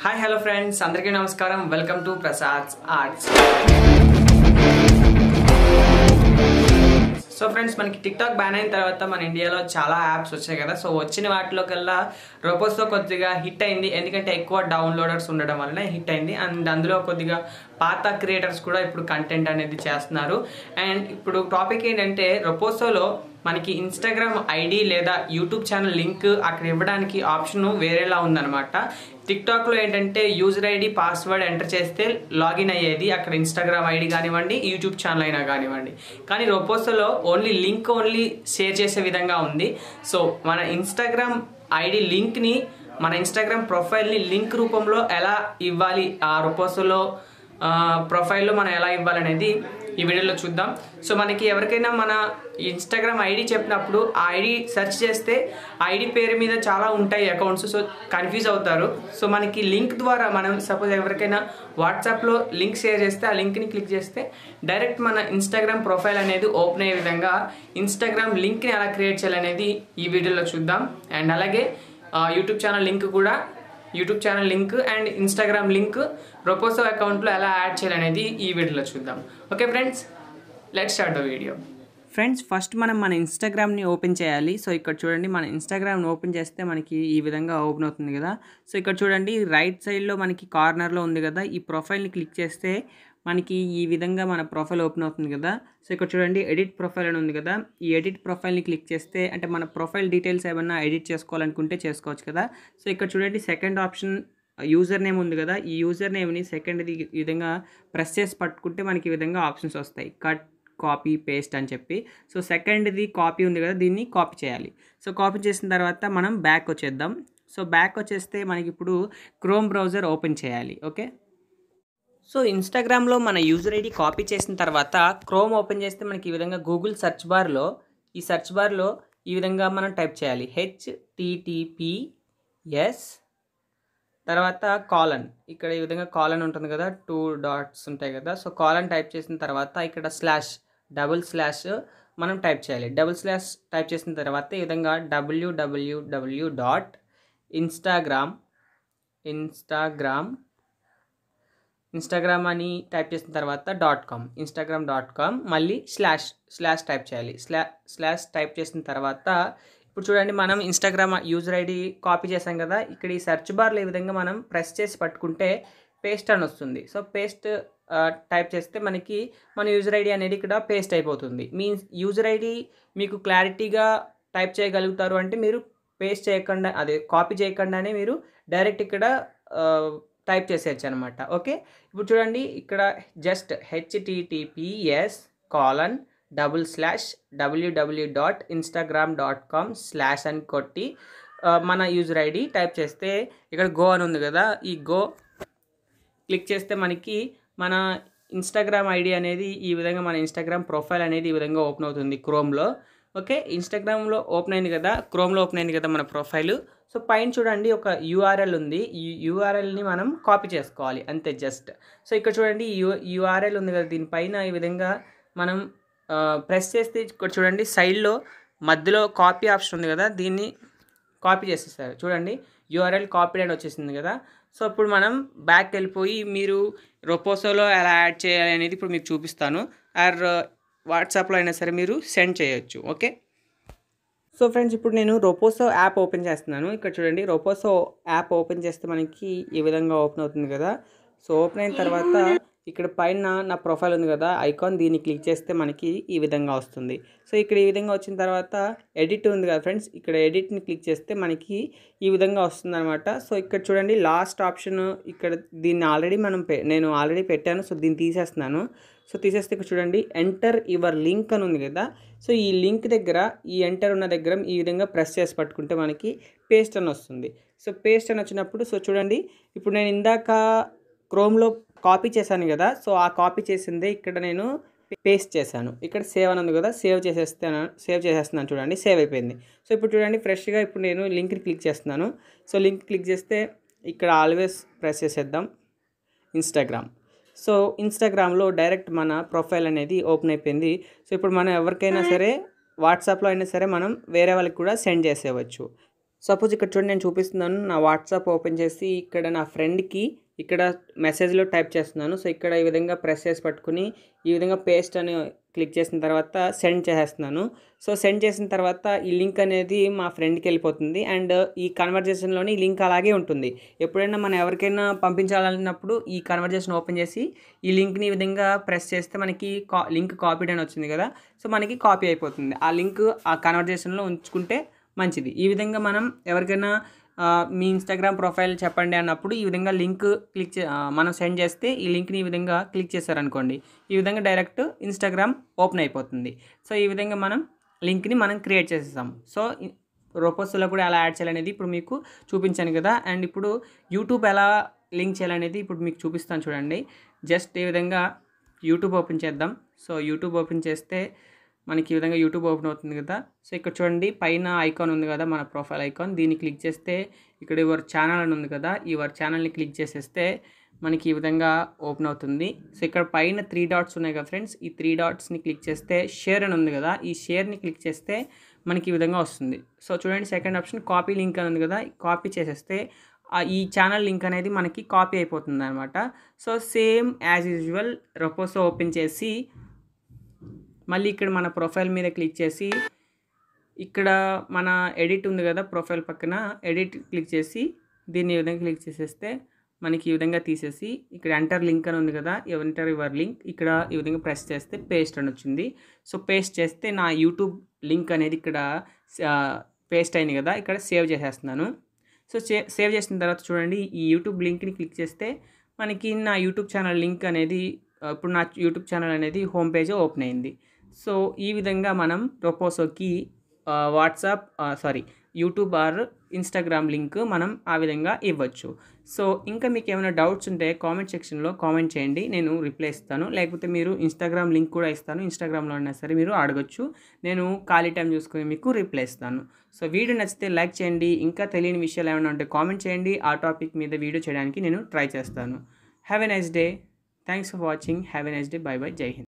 hi hello friends అందరికీ నమస్కారం welcome to Prasad's arts so friends మనకి టిక్టాక్ బ్యాన్ అయిన తర్వాత మన ఇండియాలో చాలా యాప్స్ వచ్చాయి కదా సో వచ్చిన వాటిలో కల్లా రోబోస్తో కొద్దిగా హిట్ అయింది ఎందుకంటే ఎక్కువ డౌన్లోడర్స్ ఉండడం వలన హిట్ అయింది అండ్ అందులో కొద్దిగా పాత క్రియేటర్స్ కూడా ఇప్పుడు కంటెంట్ అనేది చేస్తున్నారు అండ్ ఇప్పుడు టాపిక్ ఏంటంటే రొపోసోలో మనకి ఇన్స్టాగ్రామ్ ఐడి లేదా యూట్యూబ్ ఛానల్ లింక్ అక్కడ ఇవ్వడానికి ఆప్షన్ వేరేలా ఉందన్నమాట టిక్టాక్లో ఏంటంటే యూజర్ ఐడి పాస్వర్డ్ ఎంటర్ చేస్తే లాగిన్ అయ్యేది అక్కడ ఇన్స్టాగ్రామ్ ఐడి కానివ్వండి యూట్యూబ్ ఛానల్ అయినా కానివ్వండి కానీ రొపోసోలో ఓన్లీ లింక్ ఓన్లీ షేర్ చేసే విధంగా ఉంది సో మన ఇన్స్టాగ్రామ్ ఐడి లింక్ని మన ఇన్స్టాగ్రామ్ ప్రొఫైల్ని లింక్ రూపంలో ఎలా ఇవ్వాలి ఆ రొపోసోలో ప్రొఫైల్లో మనం ఎలా ఇవ్వాలనేది ఈ వీడియోలో చూద్దాం సో మనకి ఎవరికైనా మన ఇన్స్టాగ్రామ్ ఐడి చెప్పినప్పుడు ఆ ఐడి సెర్చ్ చేస్తే ఐడి పేరు మీద చాలా ఉంటాయి అకౌంట్స్ సో కన్ఫ్యూజ్ అవుతారు సో మనకి లింక్ ద్వారా మనం సపోజ్ ఎవరికైనా వాట్సాప్లో లింక్ షేర్ చేస్తే ఆ లింక్ని క్లిక్ చేస్తే డైరెక్ట్ మన ఇన్స్టాగ్రామ్ ప్రొఫైల్ అనేది ఓపెన్ అయ్యే విధంగా ఇన్స్టాగ్రామ్ లింక్ని ఎలా క్రియేట్ చేయాలనేది ఈ వీడియోలో చూద్దాం అండ్ అలాగే యూట్యూబ్ ఛానల్ లింక్ కూడా YouTube channel link and Instagram link Roposo అకౌంట్లో ఎలా యాడ్ చేయాలనేది ఈ వీడియోలో చూద్దాం okay friends let start the video friends first మనం మన ఇన్స్టాగ్రామ్ని ఓపెన్ చేయాలి సో ఇక్కడ చూడండి మన ఇన్స్టాగ్రామ్ని ఓపెన్ చేస్తే మనకి ఈ విధంగా ఓపెన్ అవుతుంది కదా సో ఇక్కడ చూడండి రైట్ సైడ్లో మనకి కార్నర్లో ఉంది కదా ఈ ప్రొఫైల్ని క్లిక్ చేస్తే మనకి ఈ విధంగా మన ప్రొఫైల్ ఓపెన్ అవుతుంది కదా సో ఇక్కడ చూడండి ఎడిట్ ప్రొఫైల్ అని ఉంది కదా ఈ ఎడిట్ ప్రొఫైల్ని క్లిక్ చేస్తే అంటే మన ప్రొఫైల్ డీటెయిల్స్ ఏమన్నా ఎడిట్ చేసుకోవాలనుకుంటే చేసుకోవచ్చు కదా సో ఇక్కడ చూడండి సెకండ్ ఆప్షన్ యూజర్ నేమ్ ఉంది కదా ఈ యూజర్ నేమ్ని సెకండ్ది ఈ విధంగా ప్రెస్ చేసి పట్టుకుంటే మనకి ఈ విధంగా ఆప్షన్స్ వస్తాయి కట్ కాపీ పేస్ట్ అని చెప్పి సో సెకండ్ది కాపీ ఉంది కదా దీన్ని కాపీ చేయాలి సో కాపీ చేసిన తర్వాత మనం బ్యాక్ వచ్చేద్దాం సో బ్యాక్ వచ్చేస్తే మనకి ఇప్పుడు క్రోమ్ బ్రౌజర్ ఓపెన్ చేయాలి ఓకే సో ఇన్స్టాగ్రామ్లో మన యూజర్ ఐడి కాపీ చేసిన తర్వాత క్రోమ్ ఓపెన్ చేస్తే మనకి ఈ విధంగా గూగుల్ సెర్చ్ బార్లో ఈ సెర్చ్ బార్లో ఈ విధంగా మనం టైప్ చేయాలి హెచ్టిటిపిఎస్ తర్వాత కాలన్ ఇక్కడ ఈ విధంగా కాలన్ ఉంటుంది కదా టూ డాట్స్ ఉంటాయి కదా సో కాలన్ టైప్ చేసిన తర్వాత ఇక్కడ స్లాష్ డబుల్ స్లాష్ మనం టైప్ చేయాలి డబుల్ స్లాష్ టైప్ చేసిన తర్వాత ఈ విధంగా W W W dot Instagram Instagram Instagram అని టైప్ చేసిన తర్వాత dot com Instagram dot com మళ్ళీ స్లాష్ స్లాష్ టైప్ చేయాలి స్లా స్లాష్ టైప్ చేసిన తర్వాత ఇప్పుడు చూడండి మనం ఇన్స్టాగ్రామ్ యూజర్ ఐడి కాపీ చేసాం కదా ఇక్కడ ఈ సెర్చ్ బార్లో ఈ విధంగా మనం ప్రెస్ చేసి పట్టుకుంటే పేస్ట్ అని వస్తుంది సో పేస్ట్ టైప్ చేస్తే మనకి మన యూజర్ ఐడి అనేది ఇక్కడ పేస్ట్ అయిపోతుంది మీన్స్ యూజర్ ఐడి మీకు క్లారిటీగా టైప్ చేయగలుగుతారు అంటే మీరు పేస్ట్ చేయకుండా అదే కాపీ చేయకుండానే మీరు డైరెక్ట్ ఇక్కడ టైప్ చేసేయచ్చు అనమాట ఓకే ఇప్పుడు చూడండి ఇక్కడ just H T T P S colon double slash W W dot Instagram dot com slash అని కొట్టి మన యూజర్ ఐడి టైప్ చేస్తే ఇక్కడ గో అని ఉంది కదా ఈ గో క్లిక్ చేస్తే మనకి మన ఇన్స్టాగ్రామ్ ఐడి అనేది ఈ విధంగా మన ఇన్స్టాగ్రామ్ ప్రొఫైల్ అనేది ఈ విధంగా ఓపెన్ అవుతుంది క్రోమ్లో ఓకే ఇన్స్టాగ్రామ్లో ఓపెన్ అయింది కదా క్రోమ్లో ఓపెన్ అయింది కదా మన ప్రొఫైలు సో పైన చూడండి ఒక యూఆర్ఎల్ ఉంది ఈ యూఆర్ఎల్ని మనం కాపీ చేసుకోవాలి అంతే జస్ట్ సో ఇక్కడ చూడండి యూ యూఆర్ఎల్ ఉంది కదా దీనిపైన ఈ విధంగా మనం ప్రెస్ చేస్తే ఇక్కడ చూడండి సైడ్లో మధ్యలో కాపీ ఆప్షన్ ఉంది కదా దీన్ని కాపీ చేసేస్తారు చూడండి యూఆర్ఎల్ కాపీ అని వచ్చేసింది కదా సో ఇప్పుడు మనం బ్యాక్ వెళ్ళిపోయి మీరు రొపోసోలో ఎలా యాడ్ చేయాలి అనేది ఇప్పుడు మీకు చూపిస్తాను ఆర్ వాట్సాప్లో అయినా సరే మీరు సెండ్ చేయొచ్చు ఓకే సో ఫ్రెండ్స్ ఇప్పుడు నేను రోపోసో యాప్ ఓపెన్ చేస్తున్నాను ఇక్కడ చూడండి రోపోసో యాప్ ఓపెన్ చేస్తే మనకి ఈ విధంగా ఓపెన్ అవుతుంది కదా సో ఓపెన్ అయిన తర్వాత ఇక్కడ పైన నా ప్రొఫైల్ ఉంది కదా ఐకాన్ దీన్ని క్లిక్ చేస్తే మనకి ఈ విధంగా వస్తుంది సో ఇక్కడ ఈ విధంగా వచ్చిన తర్వాత ఎడిట్ ఉంది కదా ఫ్రెండ్స్ ఇక్కడ ఎడిట్ని క్లిక్ చేస్తే మనకి ఈ విధంగా వస్తుంది అనమాట సో ఇక్కడ చూడండి లాస్ట్ ఆప్షన్ ఇక్కడ దీన్ని ఆల్రెడీ మనం నేను ఆల్రెడీ పెట్టాను సో దీన్ని తీసేస్తున్నాను సో తీసేస్తే ఇక్కడ చూడండి ఎంటర్ యువర్ లింక్ అని ఉంది కదా సో ఈ లింక్ దగ్గర ఈ ఎంటర్ ఉన్న దగ్గర ఈ విధంగా ప్రెస్ చేసి పట్టుకుంటే మనకి పేస్ట్ అని వస్తుంది సో పేస్ట్ అని వచ్చినప్పుడు సో చూడండి ఇప్పుడు నేను ఇందాక క్రోమ్లో కాపీ చేశాను కదా సో ఆ కాపీ చేసిందే ఇక్కడ నేను పేస్ట్ చేశాను ఇక్కడ సేవ్ అన్నది కదా సేవ్ చేసేస్తాను సేవ్ చేసేస్తున్నాను చూడండి సేవ్ అయిపోయింది సో ఇప్పుడు చూడండి ఫ్రెష్గా ఇప్పుడు నేను లింక్ని క్లిక్ చేస్తున్నాను సో లింక్ క్లిక్ చేస్తే ఇక్కడ ఆల్వేస్ ప్రెస్ చేసేద్దాం ఇన్స్టాగ్రామ్ సో ఇన్స్టాగ్రామ్లో డైరెక్ట్ మన ప్రొఫైల్ అనేది ఓపెన్ అయిపోయింది సో ఇప్పుడు మనం ఎవరికైనా సరే వాట్సాప్లో అయినా సరే మనం వేరే వాళ్ళకి కూడా సెండ్ చేసేవచ్చు సపోజ్ ఇక్కడ చూడండి నేను చూపిస్తున్నాను నా వాట్సాప్ ఓపెన్ చేసి ఇక్కడ నా ఫ్రెండ్కి ఇక్కడ మెసేజ్లో టైప్ చేస్తున్నాను సో ఇక్కడ ఈ విధంగా ప్రెస్ చేసి పట్టుకుని ఈ విధంగా పేస్ట్ అని క్లిక్ చేసిన తర్వాత సెండ్ చేసేస్తున్నాను సో సెండ్ చేసిన తర్వాత ఈ లింక్ అనేది మా ఫ్రెండ్కి వెళ్ళిపోతుంది అండ్ ఈ కన్వర్జేషన్లోని ఈ లింక్ అలాగే ఉంటుంది ఎప్పుడైనా మనం ఎవరికైనా పంపించాలన్నప్పుడు ఈ కన్వర్జేషన్ ఓపెన్ చేసి ఈ లింక్ని ఈ విధంగా ప్రెస్ చేస్తే మనకి కా లింక్ కాపీడ్ అని వచ్చింది కదా సో మనకి కాపీ అయిపోతుంది ఆ లింక్ ఆ కన్వర్జేషన్లో ఉంచుకుంటే మంచిది ఈ విధంగా మనం ఎవరికైనా మీ ఇన్స్టాగ్రామ్ ప్రొఫైల్ చెప్పండి అన్నప్పుడు ఈ విధంగా లింక్ క్లిక్ చే మనం సెండ్ చేస్తే ఈ లింక్ని ఈ విధంగా క్లిక్ చేశారనుకోండి ఈ విధంగా డైరెక్ట్ ఇన్స్టాగ్రామ్ ఓపెన్ అయిపోతుంది సో ఈ విధంగా మనం లింక్ని మనం క్రియేట్ చేసేసాం సో రోపోస్లో కూడా ఎలా యాడ్ చేయాలనేది ఇప్పుడు మీకు చూపించాను కదా అండ్ ఇప్పుడు యూట్యూబ్ ఎలా లింక్ చేయాలనేది ఇప్పుడు మీకు చూపిస్తాను చూడండి జస్ట్ ఈ విధంగా యూట్యూబ్ ఓపెన్ చేద్దాం సో యూట్యూబ్ ఓపెన్ చేస్తే మనకి ఈ విధంగా యూట్యూబ్ ఓపెన్ అవుతుంది కదా సో ఇక్కడ చూడండి పైన ఐకాన్ ఉంది కదా మన ప్రొఫైల్ ఐకాన్ దీన్ని క్లిక్ చేస్తే ఇక్కడ యువర్ ఛానల్ అని ఉంది కదా యువర్ ఛానల్ని క్లిక్ చేసేస్తే మనకి ఈ విధంగా ఓపెన్ అవుతుంది సో ఇక్కడ పైన త్రీ డాట్స్ ఉన్నాయి కదా ఫ్రెండ్స్ ఈ త్రీ డాట్స్ని క్లిక్ చేస్తే షేర్ అని ఉంది కదా ఈ షేర్ని క్లిక్ చేస్తే మనకి ఈ విధంగా వస్తుంది సో చూడండి సెకండ్ ఆప్షన్ కాపీ లింక్ అని ఉంది కదా కాపీ చేసేస్తే ఈ ఛానల్ లింక్ అనేది మనకి కాపీ అయిపోతుంది అనమాట so same as usual Roposo open చేసి మళ్ళీ ఇక్కడ మన ప్రొఫైల్ మీద క్లిక్ చేసి ఇక్కడ మన ఎడిట్ ఉంది కదా ప్రొఫైల్ పక్కన ఎడిట్ క్లిక్ చేసి దీన్ని ఈ విధంగా క్లిక్ చేసేస్తే మనకి ఈ విధంగా తీసేసి ఇక్కడ ఎంటర్ లింక్ అని ఉంది కదా ఎంటర్ యువర్ లింక్ ఇక్కడ ఈ విధంగా ప్రెస్ చేస్తే పేస్ట్ అని వచ్చింది సో పేస్ట్ చేస్తే నా యూట్యూబ్ లింక్ అనేది ఇక్కడ పేస్ట్ అయింది కదా ఇక్కడ సేవ్ చేసేస్తున్నాను సో సేవ్ చేసిన తర్వాత చూడండి ఈ యూట్యూబ్ లింక్ని క్లిక్ చేస్తే మనకి నా యూట్యూబ్ ఛానల్ లింక్ అనేది ఇప్పుడు నా యూట్యూబ్ ఛానల్ అనేది హోమ్ పేజ్ ఓపెన్ అయింది సో ఈ విధంగా మనం ప్రొపోజోకి WhatsApp sorry YouTube or Instagram link మనం ఆ విధంగా ఇవ్వచ్చు సో ఇంకా మీకు ఏమైనా డౌట్స్ ఉంటే కామెంట్ సెక్షన్లో కామెంట్ చేయండి నేను రిప్లై ఇస్తాను లేకపోతే మీరు ఇన్స్టాగ్రామ్ లింక్ కూడా ఇస్తాను ఇన్స్టాగ్రామ్లో అయినా సరే మీరు అడగచ్చు నేను ఖాళీ టైం చూసుకుని మీకు రిప్లై ఇస్తాను సో వీడియో నచ్చితే లైక్ చేయండి ఇంకా తెలియని విషయాలు ఏమైనా ఉంటే కామెంట్ చేయండి ఆ టాపిక్ మీద వీడియో చేయడానికి నేను ట్రై చేస్తాను have a nice day thanks for watching have a nice day bye bye జై హింద్